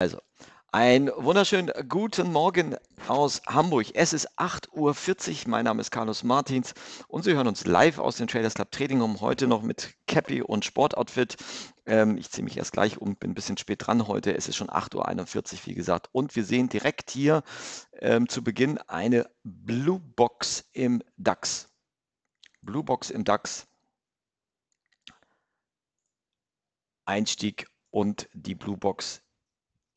Also, einen wunderschönen guten Morgen aus Hamburg. Es ist 8.40 Uhr. Mein Name ist Carlos Martins und Sie hören uns live aus dem Traders Club Trading Room. Heute noch mit Cappy und Sportoutfit. Ähm, ich ziehe mich erst gleich um, bin ein bisschen spät dran heute. Es ist schon 8.41 Uhr, wie gesagt. Und wir sehen direkt hier ähm, zu Beginn eine Blue Box im DAX. Blue Box im DAX. Einstieg und die Blue Box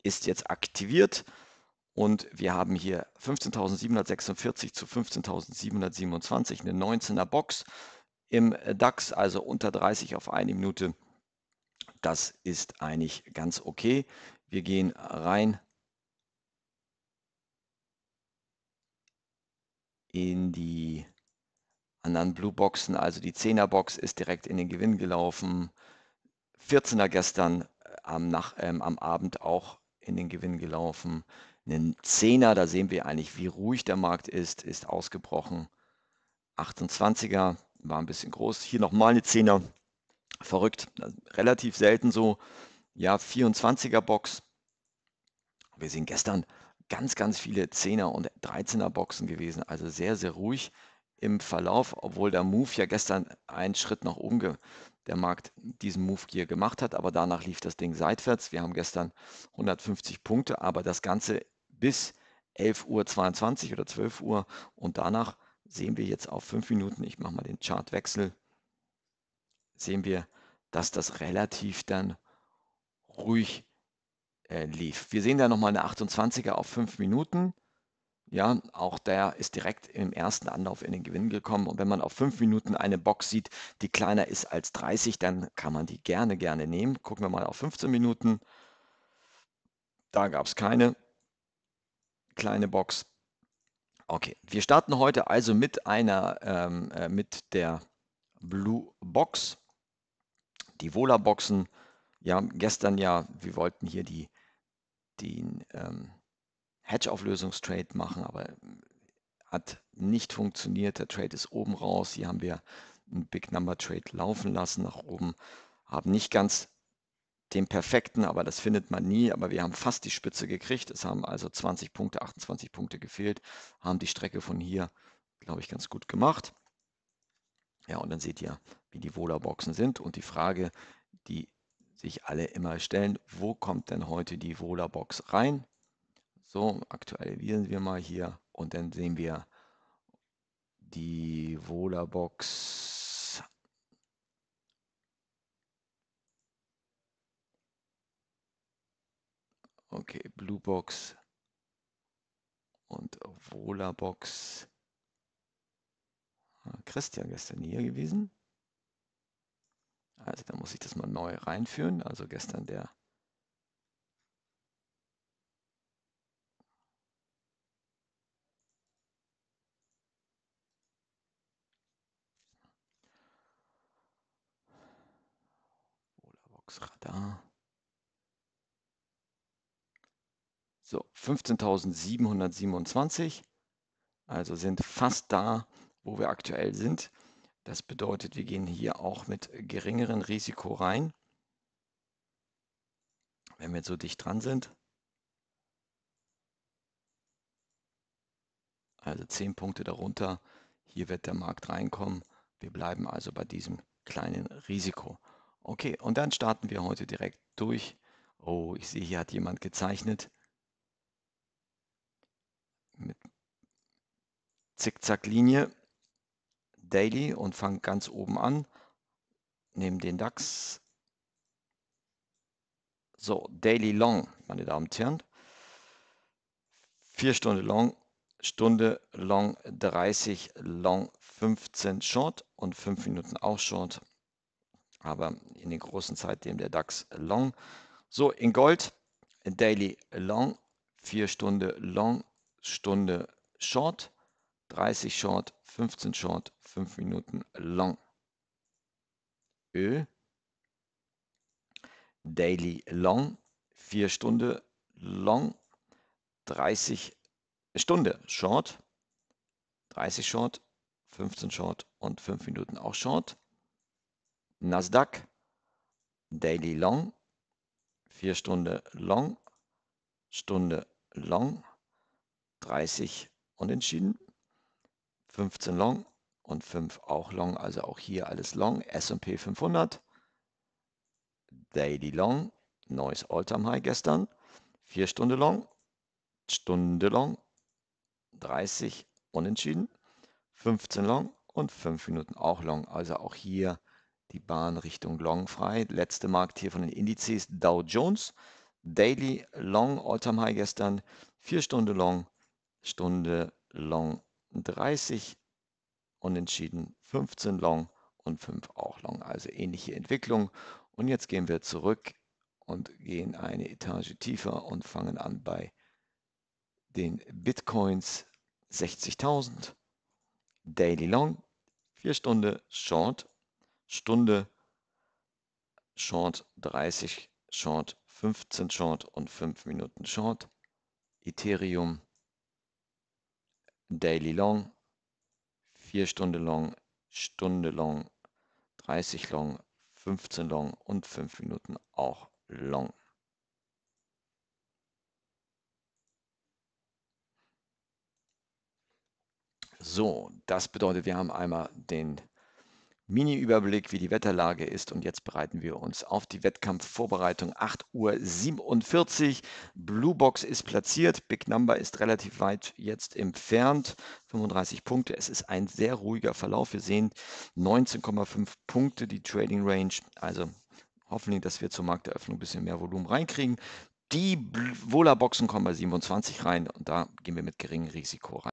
ist jetzt aktiviert und wir haben hier 15.746 zu 15.727, eine 19er Box im äh, DAX, also unter 30 auf eine Minute. Das ist eigentlich ganz okay. Wir gehen rein in die anderen Blue Boxen. Also die 10er Box ist direkt in den Gewinn gelaufen. 14er gestern äh, am, Nach ähm, am Abend auch in den Gewinn gelaufen. Einen Zehner, da sehen wir eigentlich, wie ruhig der Markt ist, ist ausgebrochen. 28er war ein bisschen groß. Hier nochmal eine Zehner. Verrückt, relativ selten so. Ja, 24er Box. Wir sehen gestern ganz, ganz viele Zehner und 13er Boxen gewesen. Also sehr, sehr ruhig im Verlauf, obwohl der Move ja gestern einen Schritt nach oben der Markt diesen Move Gear gemacht hat, aber danach lief das Ding seitwärts. Wir haben gestern 150 Punkte, aber das Ganze bis 11.22 Uhr oder 12 Uhr und danach sehen wir jetzt auf 5 Minuten, ich mache mal den Chartwechsel, sehen wir, dass das relativ dann ruhig äh, lief. Wir sehen da nochmal eine 28er auf 5 Minuten ja, auch der ist direkt im ersten Anlauf in den Gewinn gekommen. Und wenn man auf fünf Minuten eine Box sieht, die kleiner ist als 30, dann kann man die gerne, gerne nehmen. Gucken wir mal auf 15 Minuten. Da gab es keine kleine Box. Okay, wir starten heute also mit einer, ähm, äh, mit der Blue Box, die Vola Boxen. Ja, gestern ja, wir wollten hier die, den ähm, Hedge-Auflösungstrade machen, aber äh, hat nicht funktioniert. Der Trade ist oben raus. Hier haben wir einen Big Number Trade laufen lassen nach oben. Haben nicht ganz den perfekten, aber das findet man nie. Aber wir haben fast die Spitze gekriegt. Es haben also 20 Punkte, 28 Punkte gefehlt. Haben die Strecke von hier, glaube ich, ganz gut gemacht. Ja, und dann seht ihr, wie die Vola-Boxen sind. Und die Frage, die sich alle immer stellen, wo kommt denn heute die Vola-Box rein? So, aktualisieren wir mal hier und dann sehen wir die Vodabox. Okay, Bluebox und Volabox. Christian gestern hier gewesen. Also da muss ich das mal neu reinführen. Also gestern der Radar. So, 15.727. Also sind fast da, wo wir aktuell sind. Das bedeutet, wir gehen hier auch mit geringerem Risiko rein, wenn wir so dicht dran sind. Also 10 Punkte darunter. Hier wird der Markt reinkommen. Wir bleiben also bei diesem kleinen Risiko. Okay, und dann starten wir heute direkt durch. Oh, ich sehe, hier hat jemand gezeichnet. Mit Zickzack-Linie. Daily und fang ganz oben an. Nehmen den DAX. So, Daily Long, meine Damen und Herren. Vier Stunden Long, Stunde Long 30, Long 15 Short und fünf Minuten auch Short aber in den großen Zeitthemen der DAX Long. So, in Gold, Daily Long, 4 Stunde Long, Stunde Short, 30 Short, 15 Short, 5 Minuten Long. Öl, Daily Long, 4 Stunde Long, 30 Stunde Short, 30 Short, 15 Short und 5 Minuten auch Short. Nasdaq, Daily Long, 4 Stunden Long, Stunde Long, 30 unentschieden, 15 Long und 5 auch Long, also auch hier alles Long, S&P 500, Daily Long, neues Alltime High gestern, 4 Stunden Long, Stunde Long, 30 unentschieden, 15 Long und 5 Minuten auch Long, also auch hier die Bahn Richtung Long frei. Letzte Markt hier von den Indizes Dow Jones. Daily Long All-Time High gestern. 4 Stunden Long, Stunde Long 30. Unentschieden 15 Long und 5 auch Long. Also ähnliche Entwicklung. Und jetzt gehen wir zurück und gehen eine Etage tiefer und fangen an bei den Bitcoins 60.000. Daily Long, 4 Stunden Short Stunde, Short 30, Short 15 Short und 5 Minuten Short. Ethereum Daily Long, 4 Stunden Long, Stunde Long, 30 Long, 15 Long und 5 Minuten auch Long. So, das bedeutet, wir haben einmal den Mini-Überblick, wie die Wetterlage ist. Und jetzt bereiten wir uns auf die Wettkampfvorbereitung 8.47 Uhr. Blue Box ist platziert. Big Number ist relativ weit jetzt entfernt. 35 Punkte. Es ist ein sehr ruhiger Verlauf. Wir sehen 19,5 Punkte die Trading Range. Also hoffentlich, dass wir zur Markteröffnung ein bisschen mehr Volumen reinkriegen. Die Vola-Boxen kommen bei 27 rein und da gehen wir mit geringem Risiko rein.